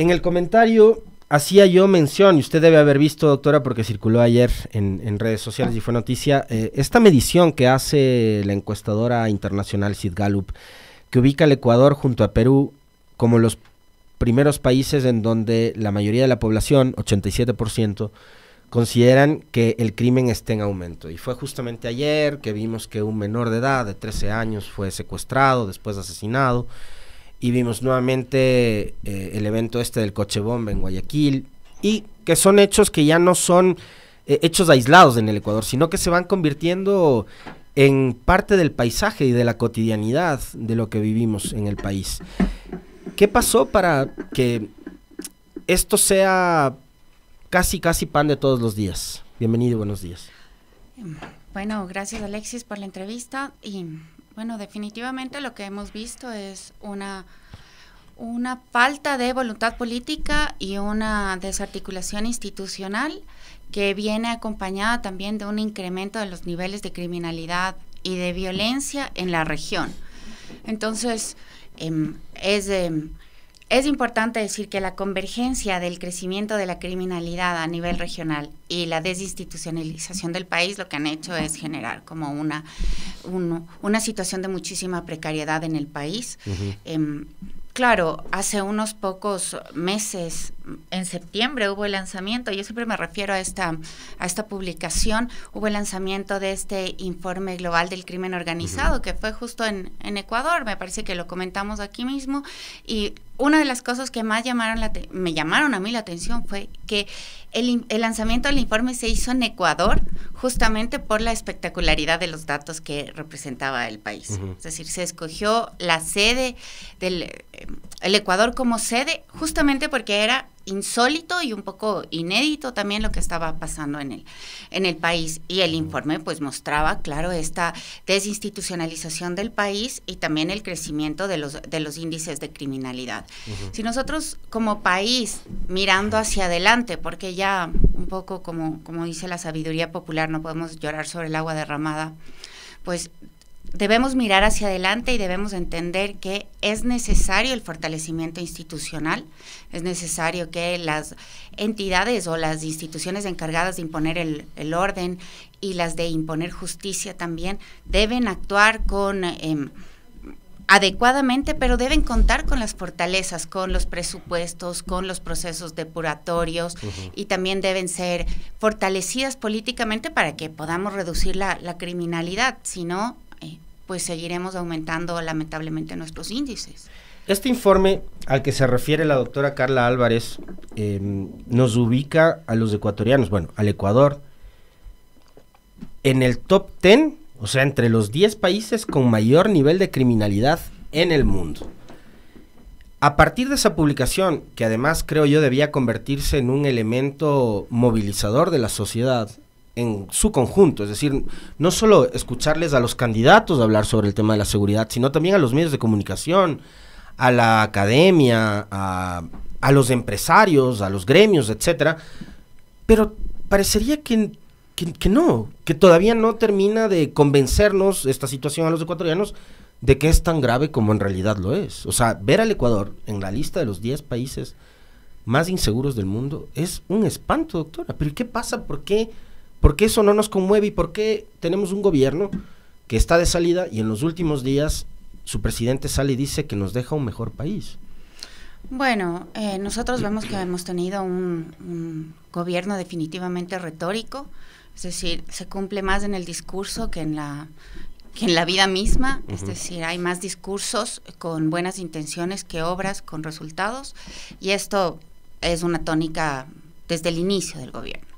En el comentario hacía yo mención, y usted debe haber visto, doctora, porque circuló ayer en, redes sociales y fue noticia, eh, esta medición que hace la encuestadora internacional Sid Gallup, que ubica al Ecuador junto a Perú como los primeros países en donde la mayoría de la población, 87%, consideran que el crimen esté en aumento. Y fue justamente ayer que vimos que un menor de edad de 13 años fue secuestrado, después asesinado y vimos nuevamente eh, el evento este del coche bomba en Guayaquil y que son hechos que ya no son eh, hechos aislados en el Ecuador, sino que se van convirtiendo en parte del paisaje y de la cotidianidad de lo que vivimos en el país. ¿Qué pasó para que esto sea casi, casi pan de todos los días? Bienvenido, buenos días. Bueno, gracias Alexis por la entrevista y bueno, definitivamente lo que hemos visto es una, una falta de voluntad política y una desarticulación institucional que viene acompañada también de un incremento de los niveles de criminalidad y de violencia en la región. Entonces, em, es... Es importante decir que la convergencia del crecimiento de la criminalidad a nivel regional y la desinstitucionalización del país lo que han hecho es generar como una, una situación de muchísima precariedad en el país. Em, claro, hace unos pocos meses en septiembre hubo el lanzamiento, yo siempre me refiero a esta, a esta publicación, hubo el lanzamiento de este informe global del crimen organizado, que fue justo en, en, Ecuador, me parece que lo comentamos aquí mismo, y una de las cosas que más llamaron me llamaron a mí la atención fue que el, el lanzamiento del informe se hizo en Ecuador justamente por la espectacularidad de los datos que representaba el país. Es decir, se escogió la sede del eh, el Ecuador como sede justamente porque era insólito y un poco inédito también lo que estaba pasando en el, en el país. Y el informe pues mostraba, claro, esta desinstitucionalización del país y también el crecimiento de los, de los índices de criminalidad. Si nosotros como país, mirando hacia adelante, porque ya un poco como, como dice la sabiduría popular, no podemos llorar sobre el agua derramada, pues debemos mirar hacia adelante y debemos entender que es necesario el fortalecimiento institucional, es necesario que las entidades o las instituciones encargadas de imponer el, orden y las de imponer justicia también deben actuar con... Em, adecuadamente, pero deben contar con las fortalezas, con los presupuestos, con los procesos depuratorios y también deben ser fortalecidas políticamente para que podamos reducir la, la criminalidad. Si no, pues seguiremos aumentando lamentablemente nuestros índices. Este informe al que se refiere la doctora Carla Álvarez em, nos ubica a los ecuatorianos, bueno, al Ecuador, en el top 10, o sea, entre los 10 países con mayor nivel de criminalidad en el mundo. A partir de esa publicación, que además creo yo debía convertirse en un elemento movilizador de la sociedad, en su conjunto, es decir, no solo escucharles a los candidatos hablar sobre el tema de la seguridad, sino también a los medios de comunicación, a la academia, a, los empresarios, a los gremios, etcétera. Pero parecería que, que, que, no, que todavía no termina de convencernos esta situación a los ecuatorianos de que es tan grave como en realidad lo es. O sea, ver al Ecuador en la lista de los 10 países más inseguros del mundo es un espanto, doctora. Pero ¿qué pasa? ¿Por qué? ¿Por qué eso no nos conmueve y por qué tenemos un gobierno que está de salida y en los últimos días su presidente sale y dice que nos deja un mejor país? Bueno, eh, nosotros vemos que hemos tenido un, gobierno definitivamente retórico, es decir, se cumple más en el discurso que en la que en la vida misma, es decir, hay más discursos con buenas intenciones que obras con resultados, y esto es una tónica desde el inicio del gobierno.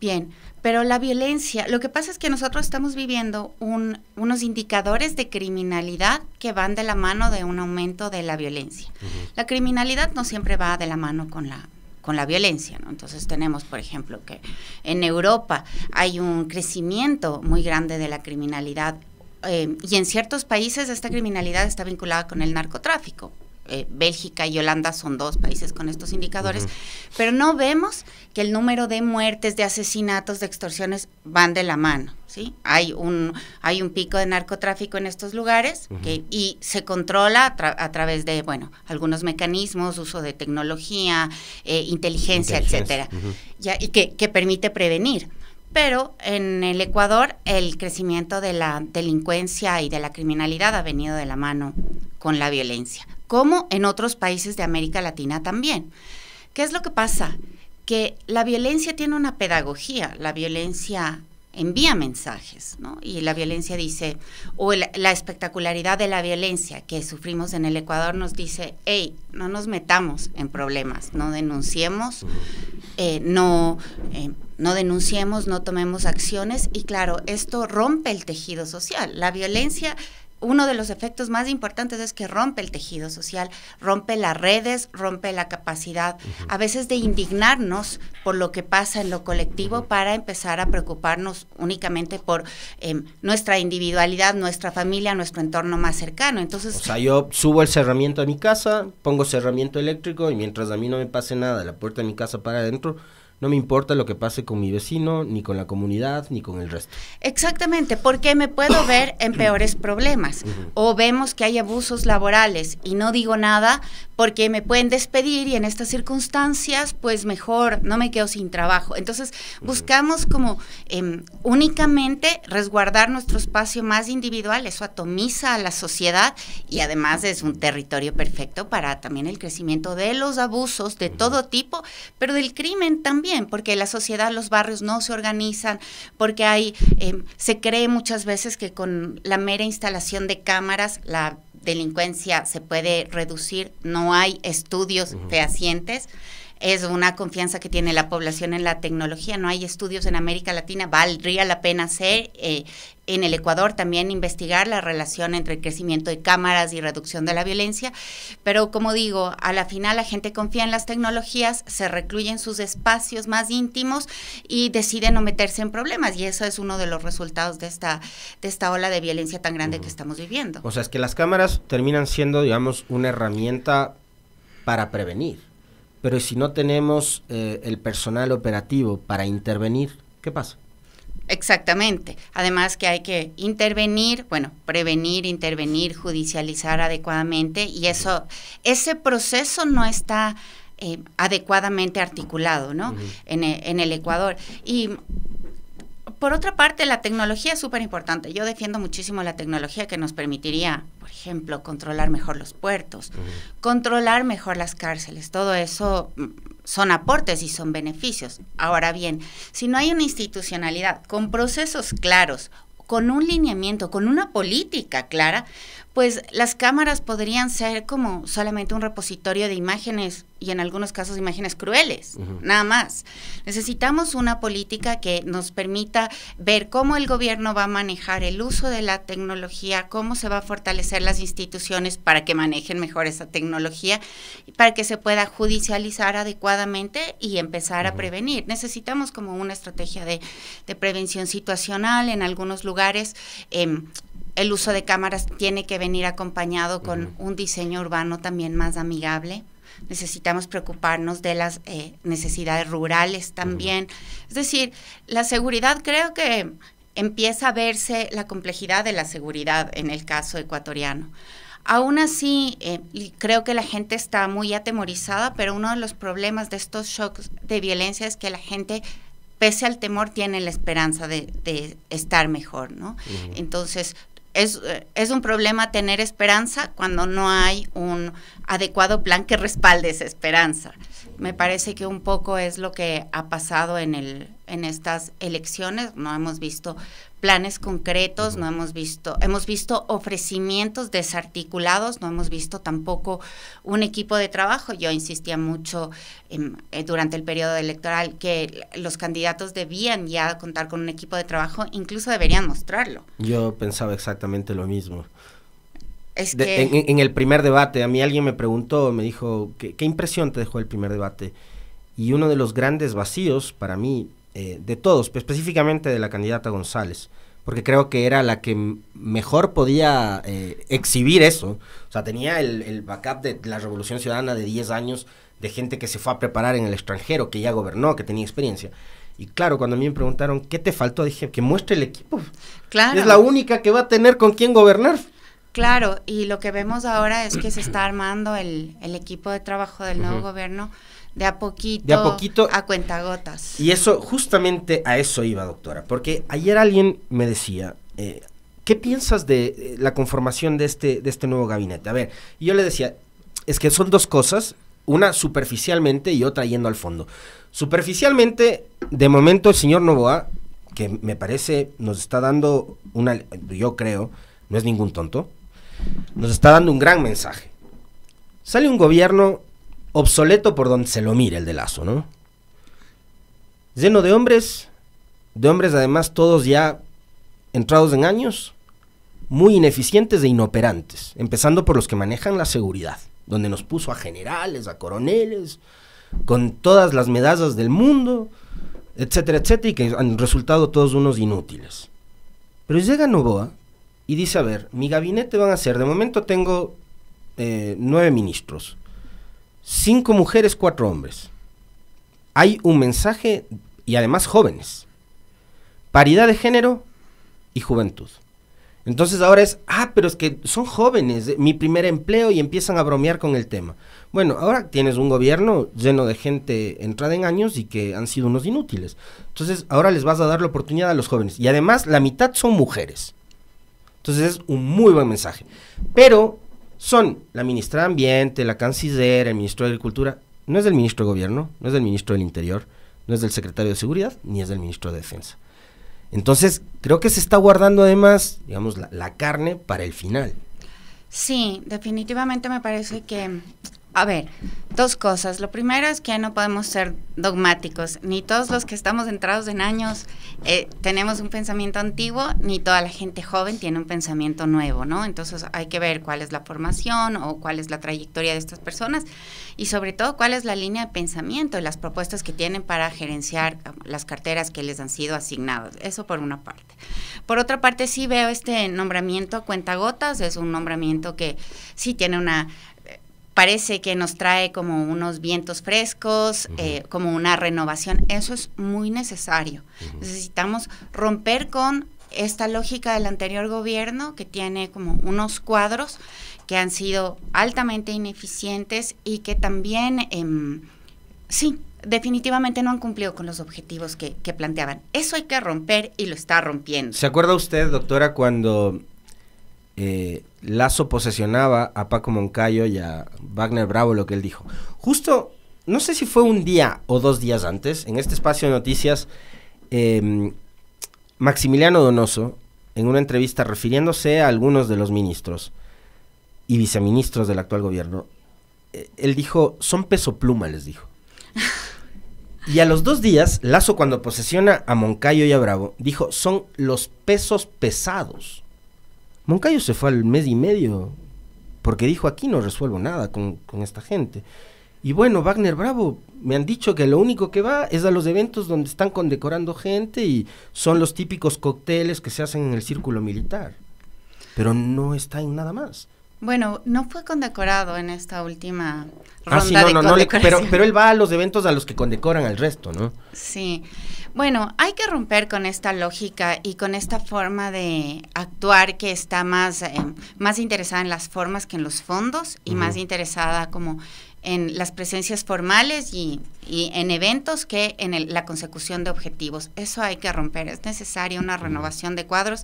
Bien, pero la violencia, lo que pasa es que nosotros estamos viviendo unos indicadores de criminalidad que van de la mano de un aumento de la violencia. La criminalidad no siempre va de la mano con la con la violencia, ¿no? Entonces tenemos, por ejemplo, que en Europa hay un crecimiento muy grande de la criminalidad eh, y en ciertos países esta criminalidad está vinculada con el narcotráfico, eh, Bélgica y Holanda son dos países con estos indicadores, pero no vemos que el número de muertes, de asesinatos, de extorsiones van de la mano. ¿sí? Hay, un, hay un pico de narcotráfico en estos lugares y se controla a, través de bueno, algunos mecanismos, uso de tecnología, eh, inteligencia, etcétera, ya, y que, que permite prevenir pero en el Ecuador el crecimiento de la delincuencia y de la criminalidad ha venido de la mano con la violencia como en otros países de América Latina también. ¿Qué es lo que pasa? Que la violencia tiene una pedagogía, la violencia envía mensajes, ¿no? Y la violencia dice, o la espectacularidad de la violencia que sufrimos en el Ecuador nos dice, hey, no nos metamos en problemas, no denunciemos, eh, no, eh, no denunciemos, no tomemos acciones y claro, esto rompe el tejido social. La violencia uno de los efectos más importantes es que rompe el tejido social, rompe las redes, rompe la capacidad a veces de indignarnos por lo que pasa en lo colectivo para empezar a preocuparnos únicamente por em, nuestra individualidad, nuestra familia, nuestro entorno más cercano. Entonces, o sea, yo subo el cerramiento a mi casa, pongo cerramiento eléctrico y mientras a mí no me pase nada, la puerta de mi casa para adentro, no me importa lo que pase con mi vecino, ni con la comunidad, ni con el resto. Exactamente, porque me puedo ver en peores problemas. O vemos que hay abusos laborales y no digo nada porque me pueden despedir y en estas circunstancias, pues mejor no me quedo sin trabajo. Entonces, buscamos como em, únicamente resguardar nuestro espacio más individual. Eso atomiza a la sociedad y además es un territorio perfecto para también el crecimiento de los abusos de todo tipo, pero del crimen también porque la sociedad, los barrios no se organizan, porque hay, em, se cree muchas veces que con la mera instalación de cámaras, la delincuencia se puede reducir, no hay estudios fehacientes es una confianza que tiene la población en la tecnología. No hay estudios en América Latina, valdría la pena hacer. Eh, en el Ecuador también investigar la relación entre el crecimiento de cámaras y reducción de la violencia, pero como digo, a la final la gente confía en las tecnologías, se recluye en sus espacios más íntimos y decide no meterse en problemas y eso es uno de los resultados de esta, de esta ola de violencia tan grande que estamos viviendo. O sea, es que las cámaras terminan siendo, digamos, una herramienta para prevenir. Pero si no tenemos eh, el personal operativo para intervenir, ¿qué pasa? Exactamente. Además que hay que intervenir, bueno, prevenir, intervenir, judicializar adecuadamente y eso, ese proceso no está eh, adecuadamente articulado, ¿no? en, e, en el Ecuador. Y por otra parte, la tecnología es súper importante. Yo defiendo muchísimo la tecnología que nos permitiría, por ejemplo, controlar mejor los puertos, controlar mejor las cárceles. Todo eso mm, son aportes y son beneficios. Ahora bien, si no hay una institucionalidad con procesos claros, con un lineamiento, con una política clara, pues las cámaras podrían ser como solamente un repositorio de imágenes y en algunos casos imágenes crueles, nada más. Necesitamos una política que nos permita ver cómo el gobierno va a manejar el uso de la tecnología, cómo se va a fortalecer las instituciones para que manejen mejor esa tecnología, para que se pueda judicializar adecuadamente y empezar a prevenir. Necesitamos como una estrategia de, prevención situacional en algunos lugares. Em, el uso de cámaras tiene que venir acompañado con un diseño urbano también más amigable. Necesitamos preocuparnos de las eh, necesidades rurales también. Es decir, la seguridad creo que empieza a verse la complejidad de la seguridad en el caso ecuatoriano. Aún así, eh, creo que la gente está muy atemorizada, pero uno de los problemas de estos shocks de violencia es que la gente, pese al temor, tiene la esperanza de, estar mejor, ¿no? Entonces, eh, es, un problema tener esperanza cuando no hay un adecuado plan que respalde esa esperanza. Me parece que un poco es lo que ha pasado en, el, en estas elecciones. No hemos visto planes concretos, no hemos visto, hemos visto ofrecimientos desarticulados, no hemos visto tampoco un equipo de trabajo. Yo insistía mucho eh, durante el periodo electoral que los candidatos debían ya contar con un equipo de trabajo, incluso deberían mostrarlo. Yo pensaba exactamente lo mismo. en, el primer debate, a mí alguien me preguntó, me dijo, ¿qué impresión te dejó el primer debate? Y uno de los grandes vacíos para mí eh, de todos, específicamente de la candidata González, porque creo que era la que mejor podía eh, exhibir eso. O sea, tenía el, backup de la Revolución Ciudadana de 10 años de gente que se fue a preparar en el extranjero, que ya gobernó, que tenía experiencia. Y claro, cuando a mí me preguntaron, ¿qué te faltó? Dije, que muestre el equipo. Claro. Es la única que va a tener con quién gobernar. Claro, y lo que vemos ahora es que se está armando el, equipo de trabajo del nuevo gobierno de a poquito, a, cuentagotas. Y eso, justamente a eso iba, doctora, porque ayer alguien me decía, eh, ¿qué piensas de eh, la conformación de este, de este nuevo gabinete? A ver, yo le decía, es que son dos cosas, una superficialmente y otra yendo al fondo. Superficialmente, de momento el señor Novoa, que me parece nos está dando una, yo creo, no es ningún tonto, nos está dando un gran mensaje. Sale un gobierno obsoleto por donde se lo mire el de Lazo, ¿no? Lleno de hombres, de hombres además todos ya entrados en años, muy ineficientes e inoperantes, empezando por los que manejan la seguridad, donde nos puso a generales, a coroneles, con todas las medallas del mundo, etcétera, etcétera, y que han resultado todos unos inútiles. Pero llega Novoa y dice, a ver, mi gabinete van a ser, de momento tengo eh, nueve ministros, cinco mujeres, cuatro hombres. Hay un mensaje y además jóvenes. Paridad de género y juventud. Entonces ahora es, ah, pero es que son jóvenes, eh, mi primer empleo y empiezan a bromear con el tema. Bueno, ahora tienes un gobierno lleno de gente entrada en años y que han sido unos inútiles. Entonces ahora les vas a dar la oportunidad a los jóvenes. Y además la mitad son mujeres. Entonces es un muy buen mensaje. Pero son la ministra de Ambiente, la canciller, el ministro de Agricultura. No es del ministro de Gobierno, no es del ministro del Interior, no es del secretario de Seguridad, ni es del ministro de Defensa. Entonces, creo que se está guardando además, digamos, la, carne para el final. Sí, definitivamente me parece que a ver, dos cosas. Lo primero es que no podemos ser dogmáticos. Ni todos los que estamos entrados en años eh, tenemos un pensamiento antiguo, ni toda la gente joven tiene un pensamiento nuevo, ¿no? Entonces hay que ver cuál es la formación o cuál es la trayectoria de estas personas y sobre todo cuál es la línea de pensamiento y las propuestas que tienen para gerenciar eh, las carteras que les han sido asignadas. Eso por una parte. Por otra parte, sí veo este nombramiento a cuentagotas. Es un nombramiento que sí tiene una parece que nos trae como unos vientos frescos, eh, como una renovación. Eso es muy necesario. Necesitamos romper con esta lógica del anterior gobierno que tiene como unos cuadros que han sido altamente ineficientes y que también, em, sí, definitivamente no han cumplido con los objetivos que, planteaban. Eso hay que romper y lo está rompiendo. ¿Se acuerda usted, doctora, cuando eh, Lazo posesionaba a Paco Moncayo y a Wagner Bravo, lo que él dijo. Justo, no sé si fue un día o dos días antes, en este espacio de noticias, em, Maximiliano Donoso, en una entrevista refiriéndose a algunos de los ministros y viceministros del actual gobierno, eh, él dijo, son peso pluma, les dijo. Y a los dos días, Lazo cuando posesiona a Moncayo y a Bravo, dijo, son los pesos pesados. Moncayo se fue al mes y medio porque dijo aquí no resuelvo nada con, con esta gente. Y bueno, Wagner Bravo, me han dicho que lo único que va es a los eventos donde están condecorando gente y son los típicos cócteles que se hacen en el círculo militar. Pero no está en nada más. Bueno, no fue condecorado en esta última ah, ronda de no, pero, pero él va a los eventos a los que condecoran al resto, ¿no? Sí. Bueno, hay que romper con esta lógica y con esta forma de actuar que está más, eh, más interesada en las formas que en los fondos y más interesada como en las presencias formales y, en eventos que en la consecución de objetivos. Eso hay que romper, es necesaria una renovación de cuadros.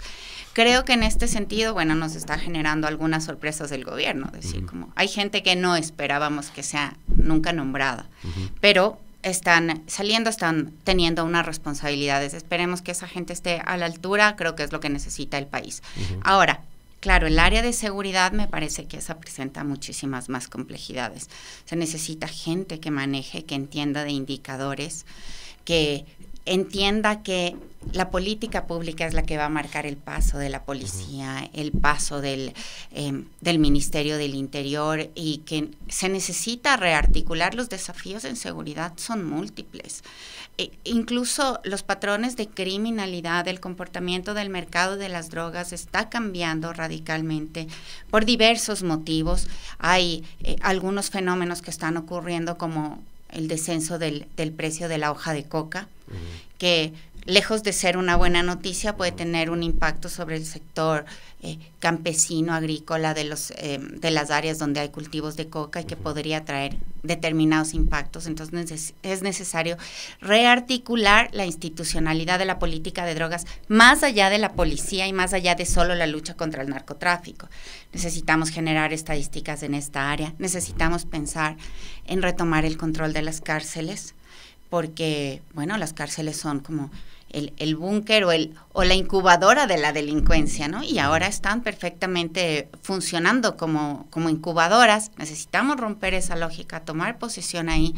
Creo que en este sentido, bueno, nos está generando algunas sorpresas del gobierno, decir, hay gente que no esperábamos que sea nunca nombrada, pero están saliendo, están teniendo unas responsabilidades. Esperemos que esa gente esté a la altura, creo que es lo que necesita el país. Ahora, Claro, el área de seguridad me parece que esa presenta muchísimas más complejidades. Se necesita gente que maneje, que entienda de indicadores, que entienda que la política pública es la que va a marcar el paso de la policía, el paso em, del, Ministerio del Interior y que se necesita rearticular los desafíos en seguridad, son múltiples. E, incluso los patrones de criminalidad, el comportamiento del mercado de las drogas está cambiando radicalmente por diversos motivos. Hay eh, algunos fenómenos que están ocurriendo como el descenso del, del precio de la hoja de coca, que lejos de ser una buena noticia, puede tener un impacto sobre el sector eh, campesino, agrícola, de, los, eh, de las áreas donde hay cultivos de coca y que podría traer determinados impactos. Entonces es necesario rearticular la institucionalidad de la política de drogas más allá de la policía y más allá de solo la lucha contra el narcotráfico. Necesitamos generar estadísticas en esta área, necesitamos pensar en retomar el control de las cárceles porque, bueno, las cárceles son como el, el búnker o, o la incubadora de la delincuencia, ¿no? Y ahora están perfectamente funcionando como, incubadoras. Necesitamos romper esa lógica, tomar posición ahí,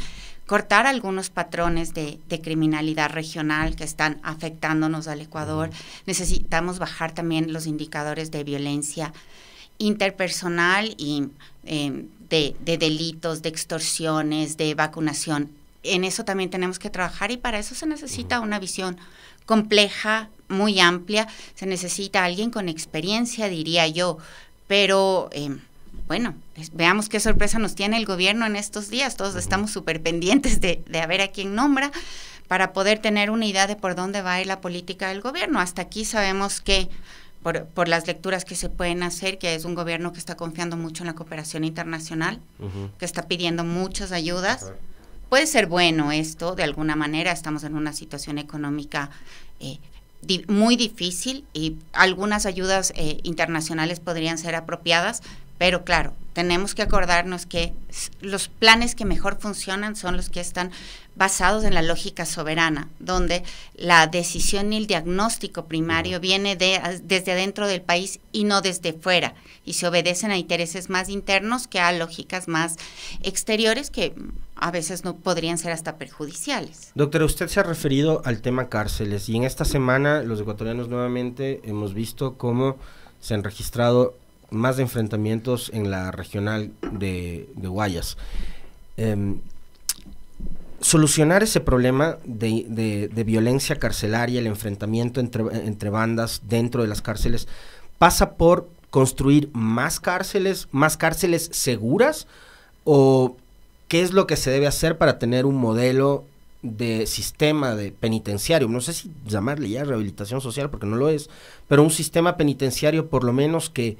cortar algunos patrones de, criminalidad regional que están afectándonos al Ecuador. Necesitamos bajar también los indicadores de violencia interpersonal y eh, de, de, delitos, de extorsiones, de vacunación en eso también tenemos que trabajar y para eso se necesita una visión compleja, muy amplia, se necesita alguien con experiencia, diría yo, pero em, bueno, veamos qué sorpresa nos tiene el gobierno en estos días, todos estamos súper pendientes de, de a ver a quién nombra para poder tener una idea de por dónde va a ir la política del gobierno. Hasta aquí sabemos que por, las lecturas que se pueden hacer, que es un gobierno que está confiando mucho en la cooperación internacional, que está pidiendo muchas ayudas puede ser bueno esto, de alguna manera estamos en una situación económica eh, muy difícil y algunas ayudas eh, internacionales podrían ser apropiadas, pero claro, tenemos que acordarnos que los planes que mejor funcionan son los que están basados en la lógica soberana, donde la decisión y el diagnóstico primario viene de, desde adentro del país y no desde fuera, y se obedecen a intereses más internos que a lógicas más exteriores que a veces no podrían ser hasta perjudiciales. Doctora, usted se ha referido al tema cárceles y en esta semana los ecuatorianos nuevamente hemos visto cómo se han registrado más enfrentamientos en la regional de, Guayas. Em, solucionar ese problema de, violencia carcelaria, el enfrentamiento entre, entre bandas dentro de las cárceles, pasa por construir más cárceles, más cárceles seguras, o qué es lo que se debe hacer para tener un modelo de sistema de penitenciario, no sé si llamarle ya rehabilitación social porque no lo es, pero un sistema penitenciario por lo menos que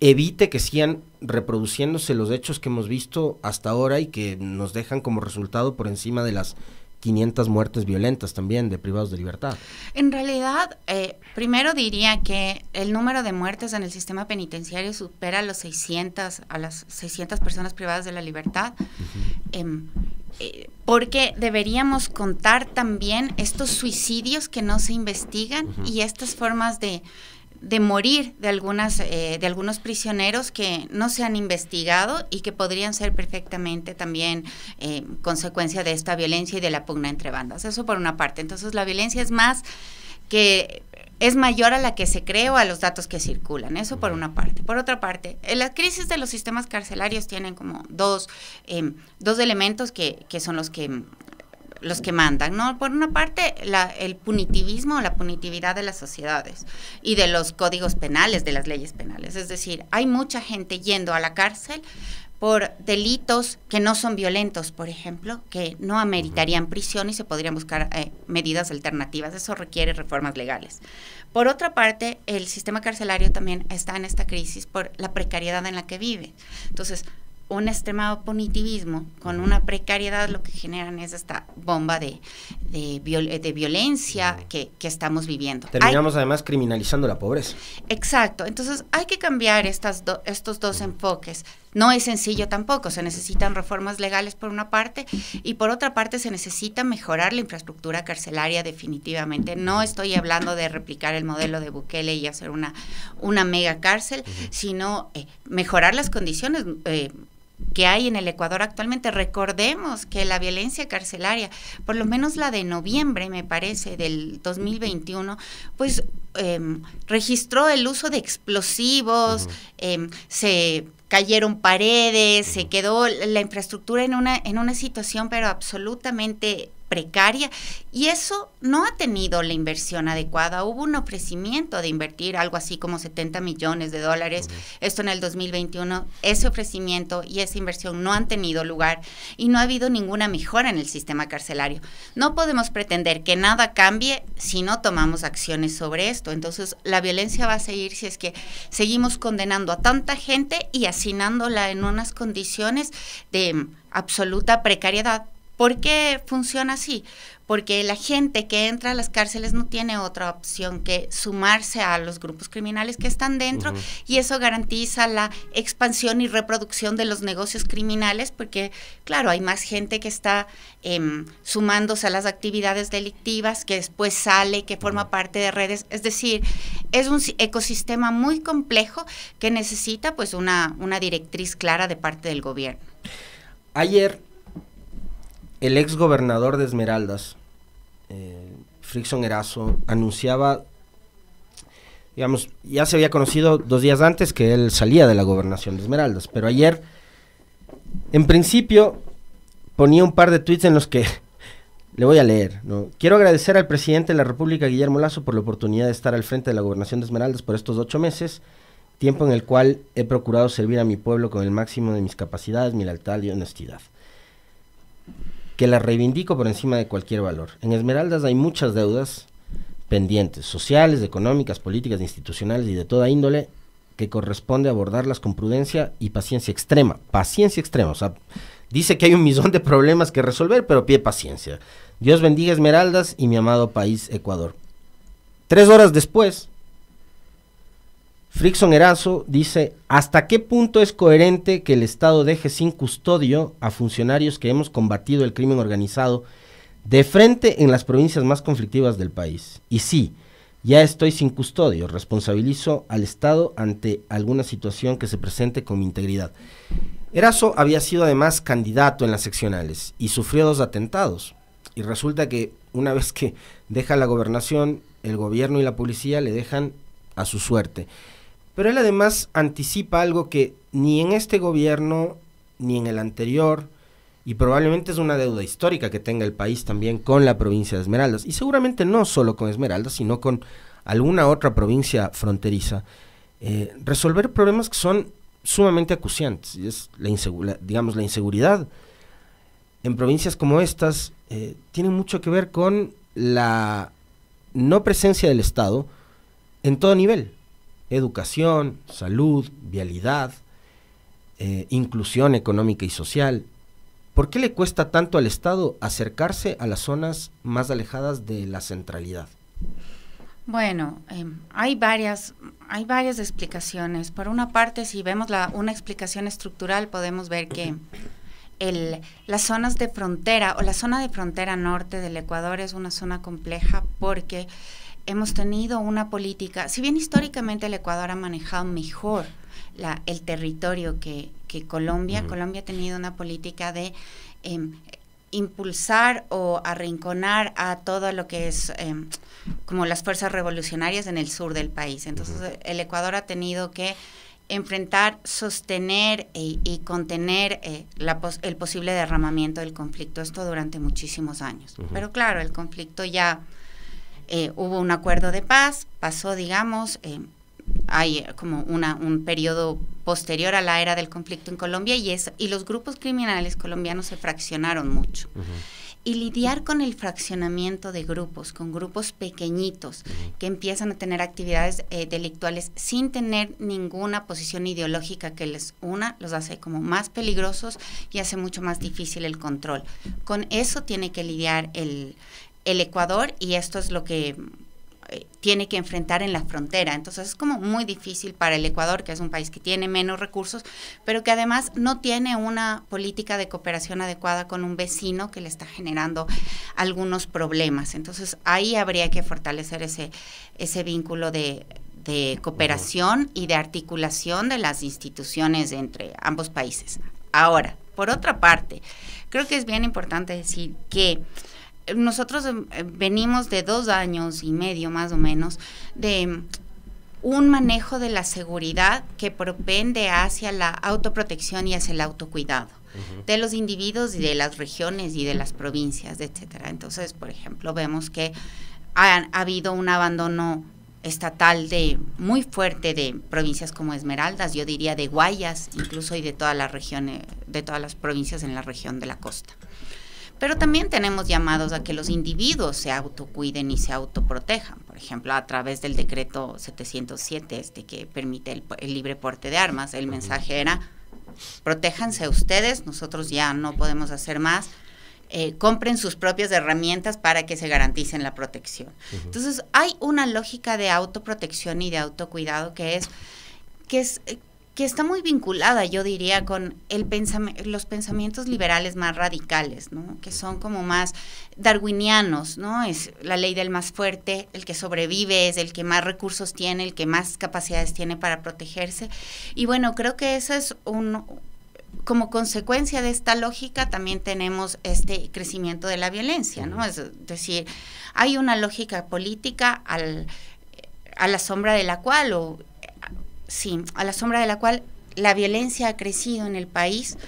evite que sigan reproduciéndose los hechos que hemos visto hasta ahora y que nos dejan como resultado por encima de las 500 muertes violentas también de privados de libertad. En realidad, eh, primero diría que el número de muertes en el sistema penitenciario supera los 600, a las 600 personas privadas de la libertad, em, eh, porque deberíamos contar también estos suicidios que no se investigan y estas formas de de morir de, algunas, eh, de algunos prisioneros que no se han investigado y que podrían ser perfectamente también eh, consecuencia de esta violencia y de la pugna entre bandas. Eso por una parte. Entonces la violencia es más que es mayor a la que se cree o a los datos que circulan. Eso por una parte. Por otra parte, eh, las crisis de los sistemas carcelarios tienen como dos, em, dos elementos que, que, son los que los que mandan, ¿no? Por una parte, el punitivismo, la punitividad de las sociedades y de los códigos penales, de las leyes penales. Es decir, hay mucha gente yendo a la cárcel por delitos que no son violentos, por ejemplo, que no ameritarían prisión y se podrían buscar eh, medidas alternativas. Eso requiere reformas legales. Por otra parte, el sistema carcelario también está en esta crisis por la precariedad en la que vive. Entonces, un extremado punitivismo con una precariedad lo que generan es esta bomba de, de, eh, violencia que, estamos viviendo. Terminamos además criminalizando la pobreza. Exacto, entonces hay que cambiar estas estos dos enfoques. No es sencillo tampoco, se necesitan reformas legales por una parte y por otra parte se necesita mejorar la infraestructura carcelaria definitivamente. No estoy hablando de replicar el modelo de Bukele y hacer una, una mega cárcel, sino eh, mejorar las condiciones. Eh, que hay en el Ecuador actualmente. Recordemos que la violencia carcelaria, por lo menos la de noviembre, me parece, del 2021, pues em, registró el uso de explosivos, em, se cayeron paredes, se quedó la infraestructura en una, en una situación pero absolutamente precaria y eso no ha tenido la inversión adecuada. Hubo un ofrecimiento de invertir algo así como 70 millones de dólares, esto en el 2021, ese ofrecimiento y esa inversión no han tenido lugar y no ha habido ninguna mejora en el sistema carcelario. No podemos pretender que nada cambie si no tomamos acciones sobre esto. Entonces la violencia va a seguir si es que seguimos condenando a tanta gente y hacinándola en unas condiciones de absoluta precariedad ¿Por qué funciona así? Porque la gente que entra a las cárceles no tiene otra opción que sumarse a los grupos criminales que están dentro y eso garantiza la expansión y reproducción de los negocios criminales porque, claro, hay más gente que está em, sumándose a las actividades delictivas, que después sale, que forma parte de redes. Es decir, es un ecosistema muy complejo que necesita pues una, una directriz clara de parte del gobierno. Ayer el ex gobernador de Esmeraldas, eh, Frickson Erazo, anunciaba, digamos, ya se había conocido dos días antes que él salía de la gobernación de Esmeraldas, pero ayer, en principio, ponía un par de tweets en los que le voy a leer. Quiero agradecer al presidente de la República, Guillermo Lazo, por la oportunidad de estar al frente de la gobernación de Esmeraldas por estos ocho meses, tiempo en el cual he procurado servir a mi pueblo con el máximo de mis capacidades, mi lealtad y honestidad que la reivindico por encima de cualquier valor. En Esmeraldas hay muchas deudas pendientes, sociales, económicas, políticas, institucionales y de toda índole, que corresponde abordarlas con prudencia y paciencia extrema. Paciencia extrema, o sea, dice que hay un millón de problemas que resolver, pero pide paciencia. Dios bendiga Esmeraldas y mi amado país Ecuador. Tres horas después, Frickson Erazo dice, ¿hasta qué punto es coherente que el Estado deje sin custodio a funcionarios que hemos combatido el crimen organizado de frente en las provincias más conflictivas del país? Y sí, ya estoy sin custodio, responsabilizo al Estado ante alguna situación que se presente con mi integridad. Erazo había sido además candidato en las seccionales y sufrió dos atentados. Y resulta que una vez que deja la gobernación, el gobierno y la policía le dejan a su suerte. Pero él además anticipa algo que ni en este gobierno, ni en el anterior, y probablemente es una deuda histórica que tenga el país también con la provincia de Esmeraldas, y seguramente no solo con Esmeraldas, sino con alguna otra provincia fronteriza, eh, resolver problemas que son sumamente acuciantes, y es la digamos la inseguridad en provincias como estas eh, tiene mucho que ver con la no presencia del Estado en todo nivel, educación, salud, vialidad, eh, inclusión económica y social. ¿Por qué le cuesta tanto al Estado acercarse a las zonas más alejadas de la centralidad? Bueno, em, hay, varias, hay varias explicaciones. Por una parte, si vemos la, una explicación estructural, podemos ver que las zonas de frontera o la zona de frontera norte del Ecuador es una zona compleja porque hemos tenido una política, si bien históricamente el Ecuador ha manejado mejor el territorio que, Colombia, Colombia ha tenido una política de em, impulsar o arrinconar a todo lo que es em, como las fuerzas revolucionarias en el sur del país. Entonces el Ecuador ha tenido que enfrentar, sostener eh, y contener eh, la el posible derramamiento del conflicto, esto durante muchísimos años. Pero claro, el conflicto ya eh, hubo un acuerdo de paz, pasó, digamos, eh, hay como una, un periodo posterior a la era del conflicto en Colombia y, y los grupos criminales colombianos se fraccionaron mucho. Y lidiar con el fraccionamiento de grupos, con grupos pequeñitos que empiezan a tener actividades eh, delictuales sin tener ninguna posición ideológica que les una, los hace como más peligrosos y hace mucho más difícil el control. Con eso tiene que lidiar el, el Ecuador y esto es lo que eh, tiene que enfrentar en la frontera. Entonces es como muy difícil para el Ecuador, que es un país que tiene menos recursos, pero que además no tiene una política de cooperación adecuada con un vecino que le está generando algunos problemas. Entonces ahí habría que fortalecer ese, ese vínculo de, de cooperación y de articulación de las instituciones entre ambos países. Ahora, por otra parte, creo que es bien importante decir que nosotros em, em, venimos de dos años y medio más o menos de em, un manejo de la seguridad que propende hacia la autoprotección y hacia el autocuidado de los individuos y de las regiones y de las provincias, etcétera. Entonces, por ejemplo, vemos que ha, habido un abandono estatal de muy fuerte de provincias como Esmeraldas, yo diría de Guayas, incluso y de todas las regiones eh, de todas las provincias en la región de la costa. Pero también tenemos llamados a que los individuos se autocuiden y se autoprotejan, por ejemplo, a través del decreto 707, este que permite el, libre porte de armas. El mensaje era, protéjanse ustedes, nosotros ya no podemos hacer más. Eh, compren sus propias herramientas para que se garanticen la protección. Entonces, hay una lógica de autoprotección y de autocuidado que es, que es eh, que está muy vinculada, yo diría, con el los pensamientos liberales más radicales, ¿no? que son como más darwinianos, ¿no? Es la ley del más fuerte, el que sobrevive, es el que más recursos tiene, el que más capacidades tiene para protegerse. Y bueno, creo que eso es un, como consecuencia de esta lógica también tenemos este crecimiento de la violencia, ¿no? Es decir, hay una lógica política a la sombra de la cual o sí, a la sombra de la cual la violencia ha crecido en el país,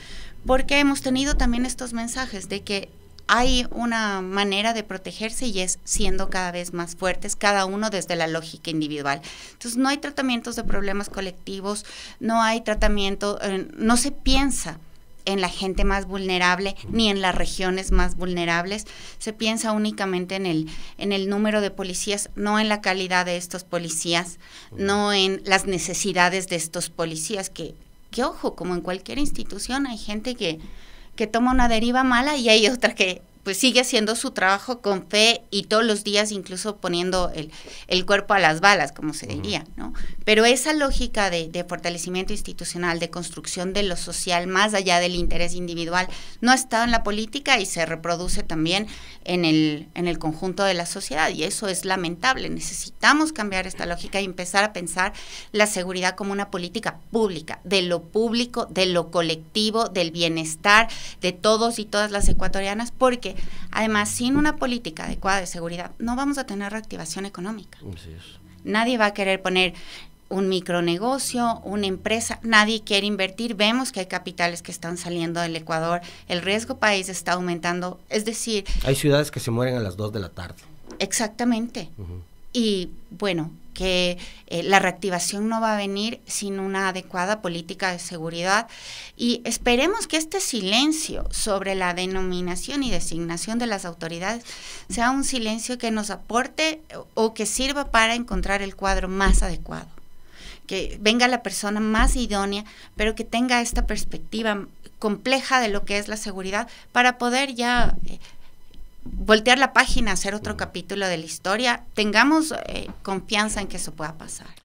porque hemos tenido también estos mensajes de que hay una manera de protegerse y es siendo cada vez más fuertes, cada uno desde la lógica individual. Entonces, no hay tratamientos de problemas colectivos, no hay tratamiento, eh, no se piensa en la gente más vulnerable ni en las regiones más vulnerables. Se piensa únicamente en el, en el número de policías, no en la calidad de estos policías, no en las necesidades de estos policías, que, que ojo, como en cualquier institución hay gente que, que toma una deriva mala y hay otra que pues sigue haciendo su trabajo con fe y todos los días incluso poniendo el, el cuerpo a las balas, como se diría, ¿no? Pero esa lógica de, fortalecimiento institucional, de construcción de lo social más allá del interés individual, no ha estado en la política y se reproduce también en el, en el conjunto de la sociedad y eso es lamentable. Necesitamos cambiar esta lógica y empezar a pensar la seguridad como una política pública, de lo público, de lo colectivo, del bienestar de todos y todas las ecuatorianas, porque además sin una política adecuada de seguridad no vamos a tener reactivación económica. Nadie va a querer poner un micronegocio, una empresa, nadie quiere invertir, vemos que hay capitales que están saliendo del Ecuador, el riesgo país está aumentando, es decir... Hay ciudades que se mueren a las 2 de la tarde. Exactamente. Y bueno, que eh, la reactivación no va a venir sin una adecuada política de seguridad y esperemos que este silencio sobre la denominación y designación de las autoridades sea un silencio que nos aporte eh, o que sirva para encontrar el cuadro más adecuado, que venga la persona más idónea, pero que tenga esta perspectiva compleja de lo que es la seguridad para poder ya... Eh, voltear la página, hacer otro capítulo de la historia, tengamos eh, confianza en que eso pueda pasar.